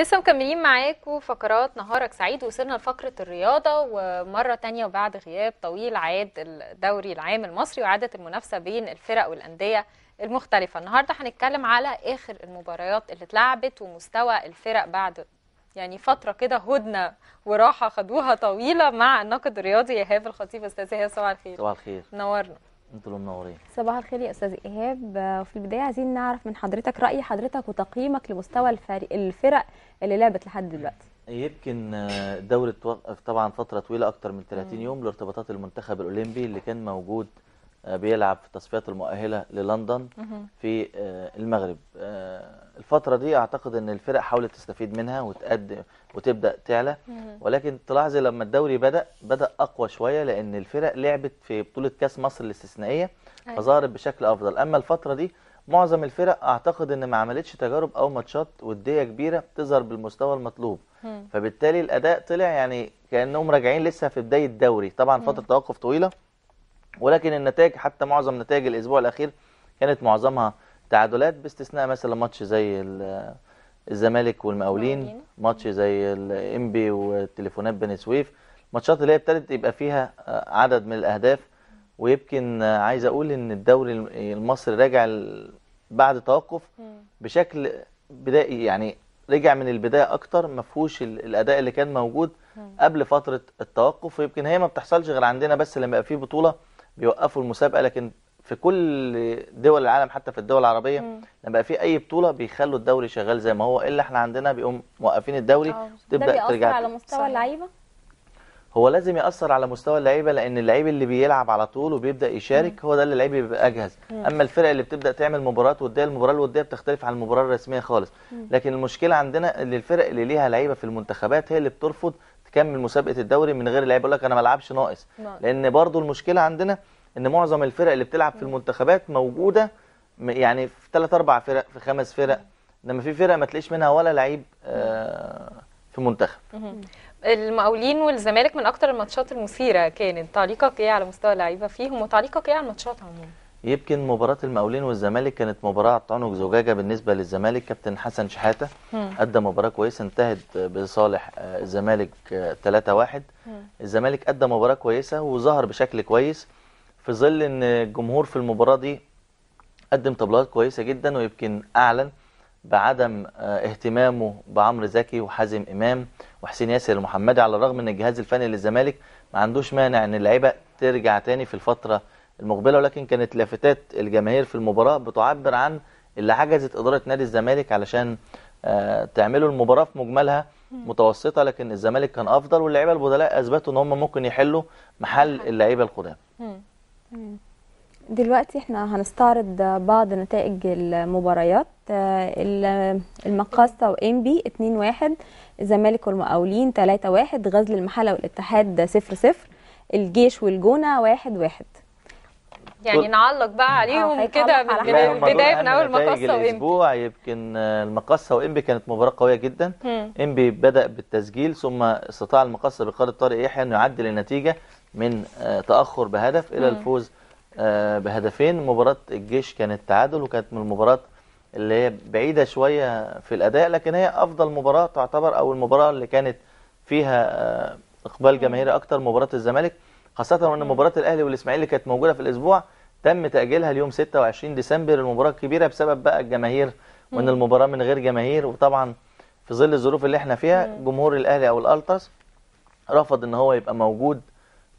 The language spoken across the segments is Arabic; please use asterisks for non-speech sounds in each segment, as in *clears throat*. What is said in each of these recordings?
لسه مكملين معاكم فقرات نهارك سعيد وصلنا لفقرة الرياضة ومرة تانية وبعد غياب طويل عاد الدوري العام المصري وعادت المنافسة بين الفرق والأندية المختلفة النهاردة هنتكلم على آخر المباريات اللي اتلعبت ومستوى الفرق بعد يعني فترة كده هدنة وراحة خدوها طويلة مع الناقد الرياضي ايهاب الخطيب استاذ ايهاب صباح الخير صباح الخير نورنا انتوا منورين صباح الخير يا استاذ ايهاب وفي البدايه عايزين نعرف من حضرتك راي حضرتك وتقييمك لمستوى الفريق الفرق اللي لعبت لحد دلوقتي يمكن الدوري آه، توقف طبعا فتره طويله اكتر من 30 يوم لارتباطات المنتخب الاولمبي اللي كان موجود آه، بيلعب في التصفيات المؤهله للندن في آه، المغرب الفتره دي اعتقد ان الفرق حاولت تستفيد منها وتقدم وتبدا تعلى ولكن تلاحظي لما الدوري بدا بدا اقوى شويه لان الفرق لعبت في بطوله كاس مصر الاستثنائيه أيوة. فظهرت بشكل افضل اما الفتره دي معظم الفرق اعتقد ان ما عملتش تجارب او ماتشات وديه كبيره تظهر بالمستوى المطلوب فبالتالي الاداء طلع يعني كانهم راجعين لسه في بدايه الدوري طبعا فتره توقف طويله ولكن النتائج حتى معظم نتائج الاسبوع الاخير كانت معظمها تعادلات باستثناء مثلا ماتش زي الزمالك والمقاولين ماتش زي الانبي والتليفونات بني سويف الماتشات اللي هي ابتدت يبقى فيها آه، عدد من الاهداف ويمكن آه، عايز اقول ان الدوري المصري راجع بعد توقف بشكل بدائي يعني رجع من البدايه اكتر ما فيهوش الاداء اللي كان موجود قبل فتره التوقف ويمكن هي ما بتحصلش غير عندنا بس لما يبقى في بطوله بيوقفوا المسابقه لكن في كل دول العالم حتى في الدول العربيه لما بقى في اي بطوله بيخلوا الدوري شغال زي ما هو الا احنا عندنا بيقوم موقفين الدوري آه. تبدا ترجع على مستوى اللعيبه هو لازم ياثر على مستوى اللعيبه لان اللعيب اللي بيلعب على طول وبيبدا يشارك هو ده اللي اللعيب بيبقى اجهز اما الفرق اللي بتبدا تعمل مباريات وديه المباراه الوديه بتختلف عن المباراه الرسميه خالص لكن المشكله عندنا ان الفرق اللي ليها لعيبه في المنتخبات هي اللي بترفض تكمل مسابقه الدوري من غير لعيب يقول لك انا ما العبش ناقص لان برضو المشكله عندنا ان معظم الفرق اللي بتلعب في المنتخبات موجوده يعني في ثلاث اربع فرق في خمس فرق انما في فرق ما تلاقيش منها ولا لعيب آه، في منتخب المقاولين والزمالك من اكتر الماتشات المثيره كانت تعليقك ايه على مستوى اللعيبه فيهم وتعليقك ايه على الماتشات عموما يمكن مباراة المقاولين والزمالك كانت مباراة عنق زجاجة بالنسبة للزمالك كابتن حسن شحاتة أدى مباراة كويسة انتهت بصالح آه، الزمالك 3-1 آه، الزمالك أدى مباراة كويسة وظهر بشكل كويس في ظل ان الجمهور في المباراه دي قدم تبليغات كويسه جدا ويمكن اعلن بعدم آه، اهتمامه بعمرو زكي وحازم امام وحسين ياسر المحمدي على الرغم ان الجهاز الفني للزمالك ما عندوش مانع ان اللعيبه ترجع تاني في الفتره المقبله ولكن كانت لافتات الجماهير في المباراه بتعبر عن اللي حجزت اداره نادي الزمالك علشان آه، تعملوا المباراه في مجملها متوسطه لكن الزمالك كان افضل واللعيبه البدلاء اثبتوا ان هم ممكن يحلوا محل اللعيبه القدام دلوقتي احنا هنستعرض بعض نتائج المباريات آه، المقاصة وانبي 2-1 الزمالك والمقاولين 3-1 غزل المحلة والاتحاد 0-0 الجيش والجونة 1-1 يعني نعلق بقى آه، عليهم كده من البدايه من يعني اول مقصه وامبي الاسبوع يمكن آه، وام بي كانت مباراه قويه جدا بي بدا بالتسجيل ثم استطاع المقاصة بقياده طارق يحيى انه يعدل النتيجه من آه، تأخر بهدف إلى الفوز آه، بهدفين مباراة الجيش كانت تعادل وكانت من المباريات اللي هي بعيدة شوية في الأداء لكن هي أفضل مباراة تعتبر أو المباراة اللي كانت فيها آه، إقبال جماهيري أكتر مباراة الزمالك خاصة وأن مباراة الأهلي والإسماعيلي كانت موجودة في الأسبوع تم تأجيلها اليوم 26 ديسمبر المباراة الكبيرة بسبب بقى الجماهير وأن المباراة من غير جماهير وطبعا في ظل الظروف اللي احنا فيها جمهور الأهلي أو الألترس رفض أن هو يبقى موجود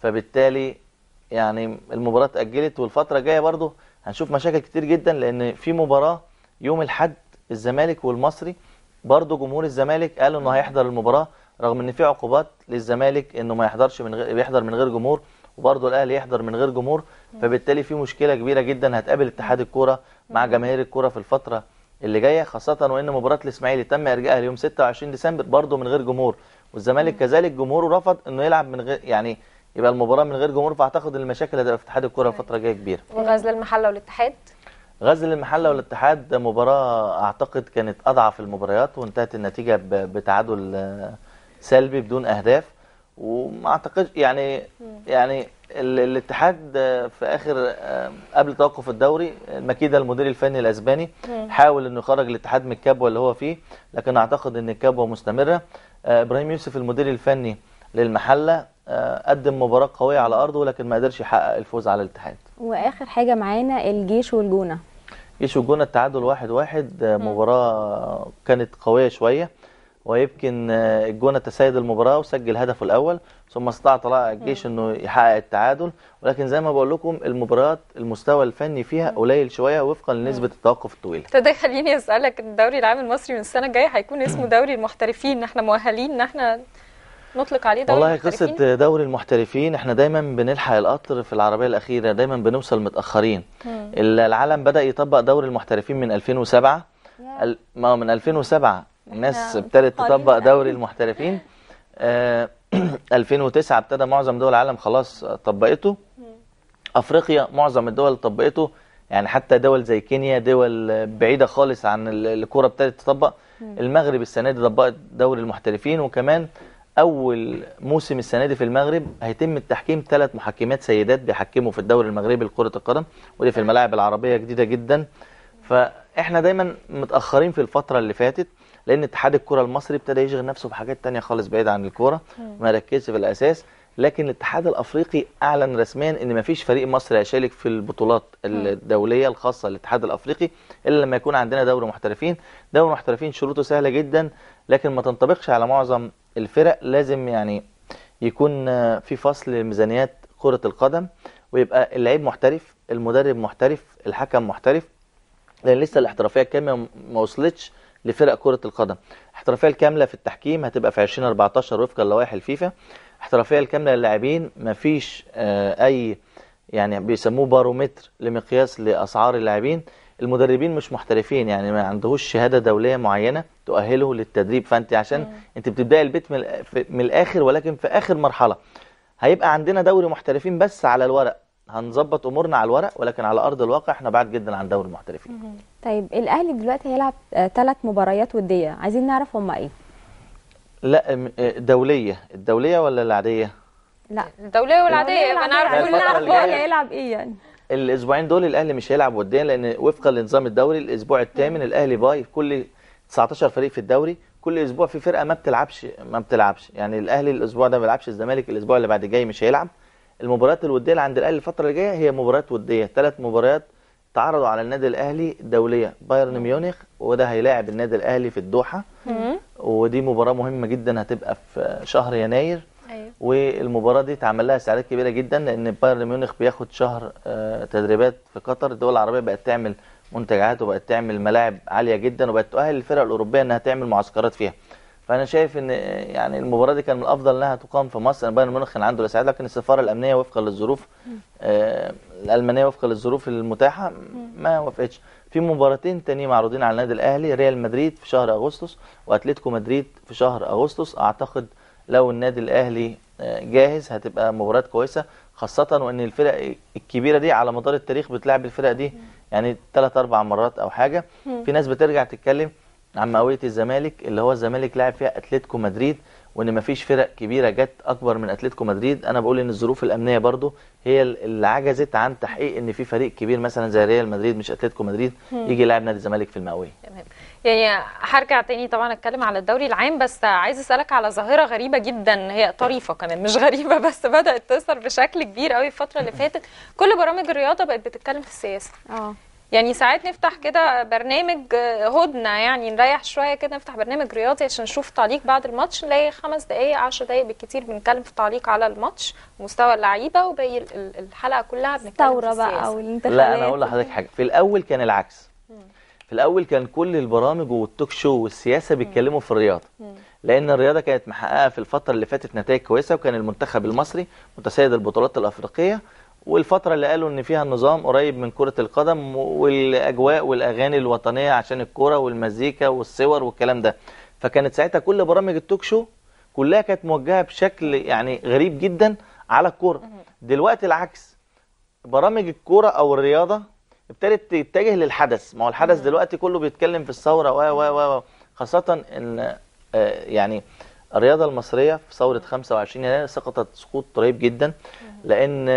فبالتالي يعني المباراه اتاجلت والفتره الجايه برضه هنشوف مشاكل كتير جدا لان في مباراه يوم الاحد الزمالك والمصري برضه جمهور الزمالك قالوا انه هيحضر المباراه رغم ان في عقوبات للزمالك انه ما يحضرش من غير بيحضر من غير جمهور وبرضه الاهلي يحضر من غير جمهور فبالتالي في مشكله كبيره جدا هتقابل اتحاد الكوره مع جماهير الكوره في الفتره اللي جايه خاصه وان مباراه الاسماعيلي تم ارجاعها ليوم 26 ديسمبر برضه من غير جمهور والزمالك كذلك جمهوره رفض انه يلعب من غير يعني يبقى المباراه من غير جمهور فاعتقد المشاكل هتبقى في اتحاد الكره أيوة. الفتره الجايه كبيره وغزل المحله والاتحاد غزل المحله والاتحاد مباراه اعتقد كانت اضعف المباريات وانتهت النتيجه بتعادل سلبي بدون اهداف وما اعتقدش يعني يعني الاتحاد في اخر قبل توقف الدوري المكيده المدير الفني الاسباني حاول انه يخرج الاتحاد من الكبوه اللي هو فيه لكن اعتقد ان الكبوه مستمره آه، ابراهيم يوسف المدير الفني للمحله آه، قدم مباراه قويه على ارضه ولكن ما قدرش يحقق الفوز على الاتحاد واخر حاجه معانا الجيش والجونه جيش والجونه التعادل واحد واحد آه، مباراه كانت قويه شويه ويمكن آه، الجونه تسيد المباراه وسجل هدفه الاول ثم استطاع طلائع الجيش انه يحقق التعادل ولكن زي ما بقول لكم المباريات المستوى الفني فيها قليل شويه وفقا لنسبه التوقف الطويله. ده خليني اسالك الدوري العام المصري من السنه الجايه هيكون اسمه *laughs* دوري المحترفين احنا مؤهلين ان احنا نطلق عليه دوري والله قصه دوري المحترفين احنا دايما بنلحق القطر في العربيه الاخيره دايما بنوصل متاخرين مم. العالم بدا يطبق دوري المحترفين من 2007 ما من 2007 الناس ابتدت تطبق دوري المحترفين *laughs* آه 2009 *clears throat* ابتدى معظم دول العالم خلاص طبقته افريقيا معظم الدول طبقته يعني حتى دول زي كينيا دول بعيده خالص عن الكوره ابتدت تطبق المغرب السنه دي طبقت دوري المحترفين وكمان اول موسم السنه دي في المغرب هيتم التحكيم ثلاث محكمات سيدات بيحكموا في الدوري المغربي لكره القدم ودي في الملاعب العربيه جديده جدا فاحنا دايما متاخرين في الفتره اللي فاتت لان اتحاد الكره المصري ابتدى يشغل نفسه بحاجات تانية خالص بعيد عن الكوره ما ركزش في الاساس لكن الاتحاد الافريقي اعلن رسميا ان ما فيش فريق مصري هيشارك في البطولات الدوليه الخاصه للاتحاد الافريقي الا لما يكون عندنا دوري محترفين دوري محترفين شروطه سهله جدا لكن ما تنطبقش على معظم الفرق لازم يعني يكون في فصل ميزانيات كره القدم ويبقى اللعيب محترف المدرب محترف الحكم محترف لان لسه الاحترافيه الكامله ما وصلتش لفرق كره القدم الاحترافيه الكامله في التحكيم هتبقى في 2014 وفقا لوائح الفيفا احترافيه الكامله للاعبين مفيش آه، اي يعني بيسموه بارومتر لمقياس لاسعار اللاعبين المدربين مش محترفين يعني ما عندهوش شهاده دوليه معينه تؤهله للتدريب فانت عشان مم. انت بتبداي البيت من, الاخر ولكن في اخر مرحله هيبقى عندنا دوري محترفين بس على الورق هنظبط امورنا على الورق ولكن على ارض الواقع احنا بعد جدا عن دوري المحترفين مم. طيب الاهلي دلوقتي هيلعب ثلاث آه، مباريات وديه عايزين نعرف هم ايه لا آه، دوليه الدوليه ولا العاديه لا الدوليه والعاديه انا عارف كل الاحوال هيلعب ايه يعني الاسبوعين دول الاهلي مش هيلعب وديا لان وفقا لنظام الدوري الاسبوع الثامن الاهلي باي في كل 19 فريق في الدوري كل اسبوع في فرقه ما بتلعبش ما بتلعبش يعني الاهلي الاسبوع ده ما بيلعبش الزمالك الاسبوع اللي بعد جاي مش هيلعب المباريات الوديه اللي عند الاهلي الفتره اللي جايه هي مباريات وديه ثلاث مباريات تعرضوا على النادي الاهلي دوليه بايرن ميونخ وده هيلاعب النادي الاهلي في الدوحه ودي مباراه مهمه جدا هتبقى في شهر يناير أيوة. والمباراه دي اتعمل لها استعداد كبيره جدا لان بايرن ميونخ بياخد شهر آه، تدريبات في قطر الدول العربيه بقت تعمل منتجعات وبقت تعمل ملاعب عاليه جدا وبقت تؤهل الفرق الاوروبيه انها تعمل معسكرات فيها فانا شايف ان يعني المباراه دي كان من الافضل انها تقام في مصر بايرن ميونخ كان عنده الاسعاد لكن السفاره الامنيه وفقا للظروف آه الالمانيه وفقا للظروف المتاحه ما وافقتش في مباراتين تانيين معروضين على النادي الاهلي ريال مدريد في شهر اغسطس واتلتيكو مدريد في شهر اغسطس اعتقد لو النادي الاهلي آه، جاهز هتبقى مباريات كويسه خاصه وان الفرق الكبيره دي على مدار التاريخ بتلعب الفرق دي يعني ثلاث اربع مرات او حاجه في ناس بترجع تتكلم عن الزمالك اللي هو الزمالك لعب فيها اتلتيكو مدريد وان مفيش فرق كبيره جت اكبر من اتلتيكو مدريد انا بقول ان الظروف الامنيه برضو هي اللي عجزت عن تحقيق ان في فريق كبير مثلا زي ريال مدريد مش اتلتيكو مدريد يجي يلعب نادي الزمالك في المقاوية تمام يعني هرجع تاني طبعا اتكلم على الدوري العام بس عايز اسالك على ظاهره غريبه جدا هي طريفه كمان مش غريبه *laughs* بس بدات تظهر بشكل كبير قوي الفتره اللي فاتت كل برامج الرياضه بقت بتتكلم في السياسه اه يعني ساعات نفتح كده برنامج آه، هدنه يعني نريح شويه كده نفتح برنامج رياضي عشان نشوف تعليق بعد الماتش نلاقي خمس دقائق 10 دقائق بالكثير بنتكلم في تعليق على الماتش ومستوى اللعيبه وباقي الحلقه كلها بنتكلم في بقى والانتخابات لا انا اقول لحضرتك حاجه في الاول كان العكس في الاول كان كل البرامج والتوك شو والسياسه بيتكلموا في الرياضه لان الرياضه كانت محققه في الفتره اللي فاتت نتائج كويسه وكان المنتخب المصري متسيد البطولات الافريقيه والفترة اللي قالوا ان فيها النظام قريب من كرة القدم والاجواء والاغاني الوطنية عشان الكوره والمزيكا والصور والكلام ده فكانت ساعتها كل برامج التوك شو كلها كانت موجهة بشكل يعني غريب جدا على الكوره دلوقتي العكس برامج الكوره او الرياضة ابتدت تتجه للحدث ما هو الحدث دلوقتي كله بيتكلم في الثورة و و و خاصة ان آه، يعني الرياضه المصريه في ثوره 25 يناير سقطت سقوط قريب جدا لان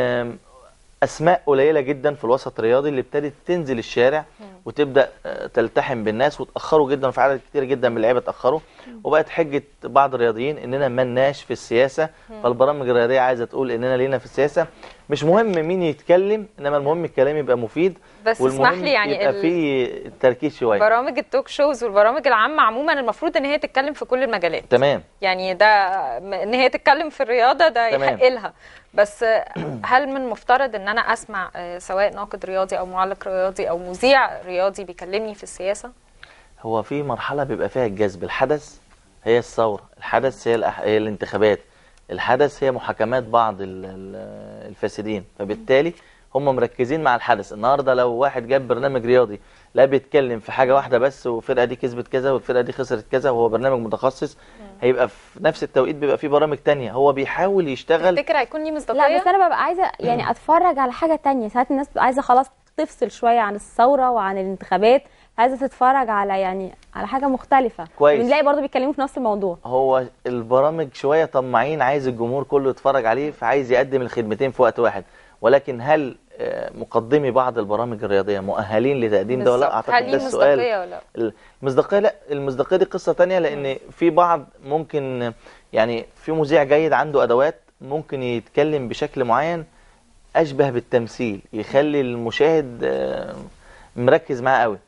اسماء قليله جدا في الوسط الرياضي اللي ابتدت تنزل الشارع وتبدا آه، تلتحم بالناس وتاخروا جدا في عدد كتير جدا من اللعيبه اتاخروا وبقت حجه بعض الرياضيين اننا ملناش في السياسه فالبرامج الرياضيه عايزه تقول اننا لينا في السياسه مش مهم مين يتكلم انما المهم الكلام يبقى مفيد بس اسمح لي يعني يبقى في تركيز شويه برامج التوك شوز والبرامج العامه عموما المفروض ان هي تتكلم في كل المجالات تمام يعني ده ان هي تتكلم في الرياضه ده يحق لها بس هل من المفترض ان انا اسمع آه، سواء ناقد رياضي او معلق رياضي او مذيع رياضي بيكلمني في السياسه هو في مرحلة بيبقى فيها الجذب الحدث هي الثورة الحدث هي, الأح... هي الانتخابات الحدث هي محاكمات بعض الفاسدين فبالتالي هم مركزين مع الحدث النهاردة لو واحد جاب برنامج رياضي لا بيتكلم في حاجة واحدة بس والفرقة دي كسبت كذا والفرقة دي خسرت كذا وهو برنامج متخصص نعم. هيبقى في نفس التوقيت بيبقى فيه برامج تانية هو بيحاول يشتغل تفتكر هيكون ليه مصداقية؟ لا بس أنا ببقى عايزة يعني أتفرج على حاجة تانية ساعات الناس عايزة خلاص تفصل شويه عن الثوره وعن الانتخابات عايزه تتفرج على يعني على حاجه مختلفه كويس بنلاقي برضه بيتكلموا في نفس الموضوع هو البرامج شويه طماعين عايز الجمهور كله يتفرج عليه فعايز يقدم الخدمتين في وقت واحد ولكن هل آه، مقدمي بعض البرامج الرياضيه مؤهلين لتقديم ده ولا لا اعتقد ده السؤال ولا؟ المصداقيه لا المصداقيه دي قصه ثانيه لان في بعض ممكن يعني في مذيع جيد عنده ادوات ممكن يتكلم بشكل معين اشبه بالتمثيل يخلي المشاهد آه، مركز معاه قوي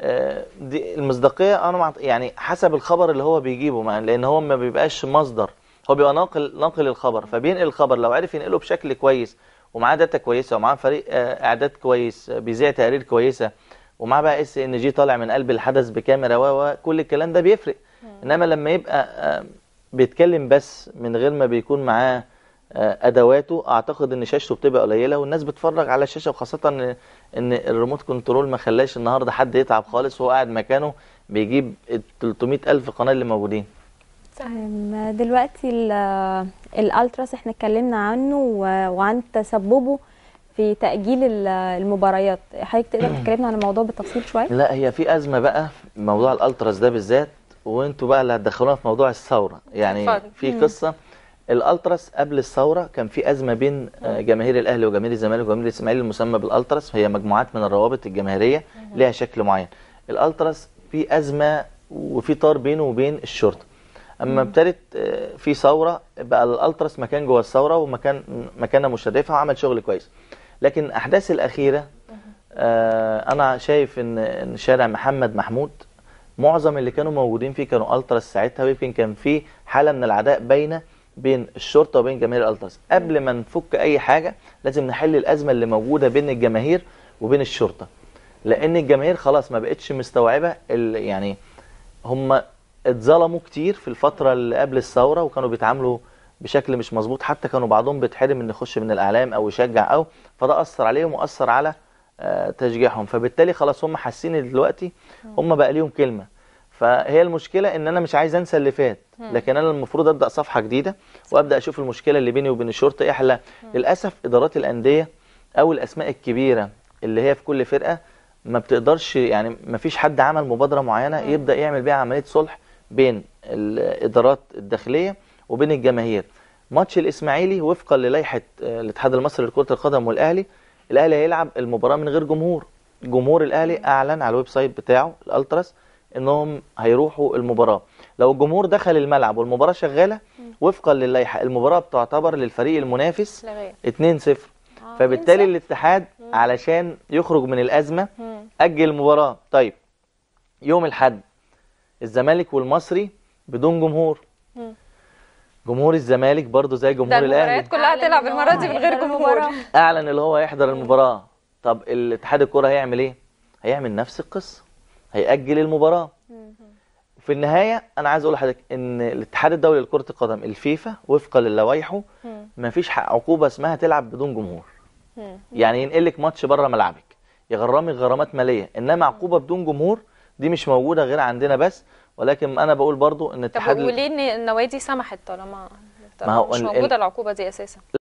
آه، دي المصداقيه انا يعني حسب الخبر اللي هو بيجيبه معاه لان هو ما بيبقاش مصدر هو بيبقى ناقل ناقل الخبر فبينقل الخبر لو عرف ينقله بشكل كويس ومعاه داتا كويسه ومعاه فريق آه، اعداد كويس بيذيع تقارير كويسه ومعاه بقى اس ان جي طالع من قلب الحدث بكاميرا و كل الكلام ده بيفرق انما لما يبقى بيتكلم بس من غير ما بيكون معاه آه، ادواته اعتقد ان شاشته بتبقى قليله والناس بتفرج على الشاشه وخاصه ان ان الريموت كنترول ما خلاش النهارده حد يتعب خالص وهو قاعد مكانه بيجيب ال 300000 قناه اللي موجودين طيب، دلوقتي الالتراس احنا اتكلمنا عنه وعن تسببه في تاجيل المباريات حضرتك تقدر *clears throat* تكلمنا عن الموضوع بالتفصيل شويه لا هي في ازمه بقى موضوع الالتراس ده بالذات وانتوا بقى اللي هتدخلونا في موضوع الثوره يعني في قصه الالتراس قبل الثوره كان في ازمه بين آه، جماهير الاهلي وجماهير الزمالك وجماهير الاسماعيلي المسمى بالالتراس هي مجموعات من الروابط الجماهيريه لها شكل معين الالتراس في ازمه وفي طار بينه وبين الشرطه اما ابتدت آه، في ثوره بقى الالتراس مكان جوه الثوره ومكان مكانه مشرفه وعمل شغل كويس لكن الاحداث الاخيره آه، انا شايف ان شارع محمد محمود معظم اللي كانوا موجودين فيه كانوا التراس ساعتها ويمكن كان في حاله من العداء باينه بين الشرطه وبين جماهير التراس قبل ما نفك اي حاجه لازم نحل الازمه اللي موجوده بين الجماهير وبين الشرطه لان الجماهير خلاص ما بقتش مستوعبه يعني هم اتظلموا كتير في الفتره اللي قبل الثوره وكانوا بيتعاملوا بشكل مش مظبوط حتى كانوا بعضهم بيتحرم ان يخش من الاعلام او يشجع او فده اثر عليهم واثر على آه، تشجيعهم فبالتالي خلاص هم حاسين دلوقتي هم بقى ليهم كلمه فهي المشكله ان انا مش عايز انسى اللي فات لكن انا المفروض ابدا صفحه جديده وابدا اشوف المشكله اللي بيني وبين الشرطه ايه حلها للاسف ادارات الانديه او الاسماء الكبيره اللي هي في كل فرقه ما بتقدرش يعني ما فيش حد عمل مبادره معينه يبدا يعمل بيها عمليه صلح بين الادارات الداخليه وبين الجماهير ماتش الاسماعيلي وفقا للائحه آه، الاتحاد المصري لكره القدم والاهلي الاهلي هيلعب المباراه من غير جمهور جمهور الاهلي اعلن على الويب سايت بتاعه الالتراس انهم هيروحوا المباراه لو الجمهور دخل الملعب والمباراه شغاله وفقا للائحه المباراه بتعتبر للفريق المنافس 2-0 آه، فبالتالي الاتحاد علشان يخرج من الازمه اجل المباراه طيب يوم الاحد الزمالك والمصري بدون جمهور جمهور الزمالك برضه زي جمهور الاهلي ده كلها هتلعب المره دي من غير جمهور اعلن اللي هو هيحضر المباراه طب الاتحاد الكوره هيعمل ايه هيعمل نفس القصه هيأجل المباراة في النهاية أنا عايز أقول لحضرتك إن الاتحاد الدولي لكرة القدم الفيفا وفقا للوائحه مفيش عقوبة اسمها تلعب بدون جمهور يعني ينقلك ماتش بره ملعبك يغرمك غرامات مالية إنما عقوبة بدون جمهور دي مش موجودة غير عندنا بس ولكن أنا بقول برضو إن الاتحاد طب وليه النوادي سمحت طالما ما هو مش موجودة العقوبة دي أساسا